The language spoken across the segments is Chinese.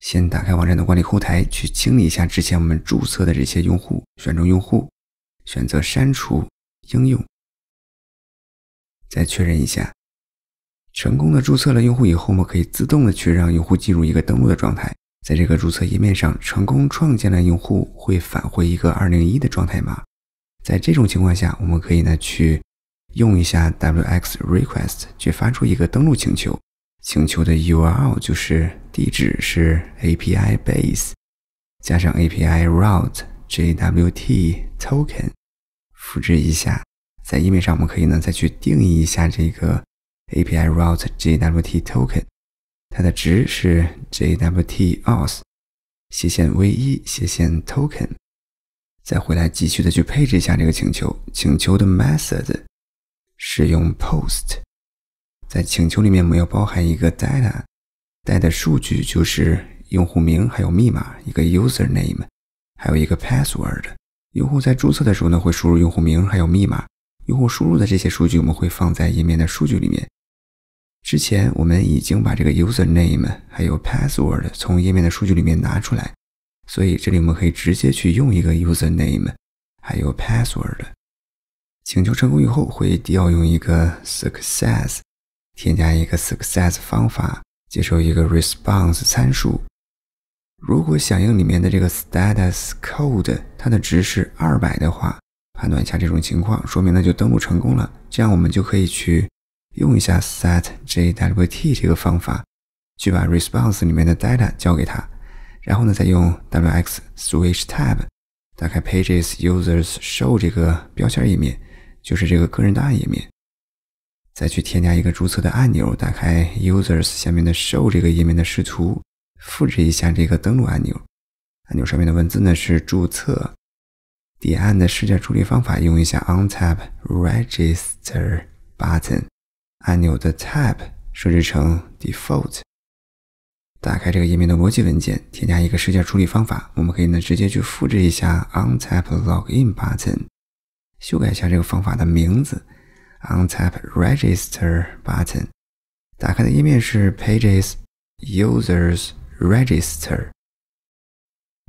先打开网站的管理后台，去清理一下之前我们注册的这些用户。选中用户，选择删除应用，再确认一下。成功的注册了用户以后，我们可以自动的去让用户进入一个登录的状态。在这个注册页面上，成功创建了用户，会返回一个201的状态码。在这种情况下，我们可以呢去用一下 wx.request 去发出一个登录请求。请求的 URL 就是地址是 API base 加上 API route JWT token，复制一下，在页面上我们可以呢再去定义一下这个 API route JWT token，它的值是 JWT auth 斜线 v1 斜线 token，再回来继续的去配置一下这个请求，请求的 method 是用 post。在请求里面，我们要包含一个 data，带的数据就是用户名还有密码，一个 user name，还有一个 password。用户在注册的时候呢，会输入用户名还有密码。用户输入的这些数据，我们会放在页面的数据里面。之前我们已经把这个 user name 还有 password 从页面的数据里面拿出来，所以这里我们可以直接去用一个 user name 还有 password。请求成功以后，会调用一个 success。添加一个 success 方法，接受一个 response 参数。如果响应里面的这个 status code 它的值是二百的话，判断一下这种情况，说明呢就登录成功了。这样我们就可以去用一下 set JWT 这个方法，去把 response 里面的 data 交给他。然后呢，再用 wx switch tab 打开 pages users show 这个标签页面，就是这个个人档案页面。再去添加一个注册的按钮。打开 users 下面的 show 这个页面的视图，复制一下这个登录按钮。按钮上面的文字呢是注册。点按的事件处理方法用一下 on tap register button。按钮的 tap 设置成 default。打开这个页面的逻辑文件，添加一个事件处理方法。我们可以呢直接去复制一下 on tap login button。修改一下这个方法的名字。On tap register button，打开的页面是 pages users register。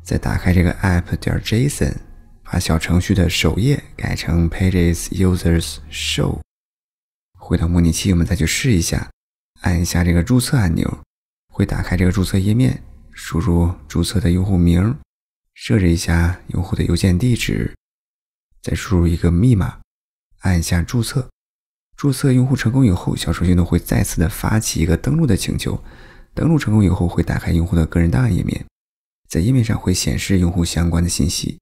再打开这个 app 点 JSON，把小程序的首页改成 pages users show。回到模拟器，我们再去试一下，按一下这个注册按钮，会打开这个注册页面，输入注册的用户名，设置一下用户的邮件地址，再输入一个密码，按一下注册。注册用户成功以后，小程序呢会再次的发起一个登录的请求。登录成功以后，会打开用户的个人档案页面，在页面上会显示用户相关的信息。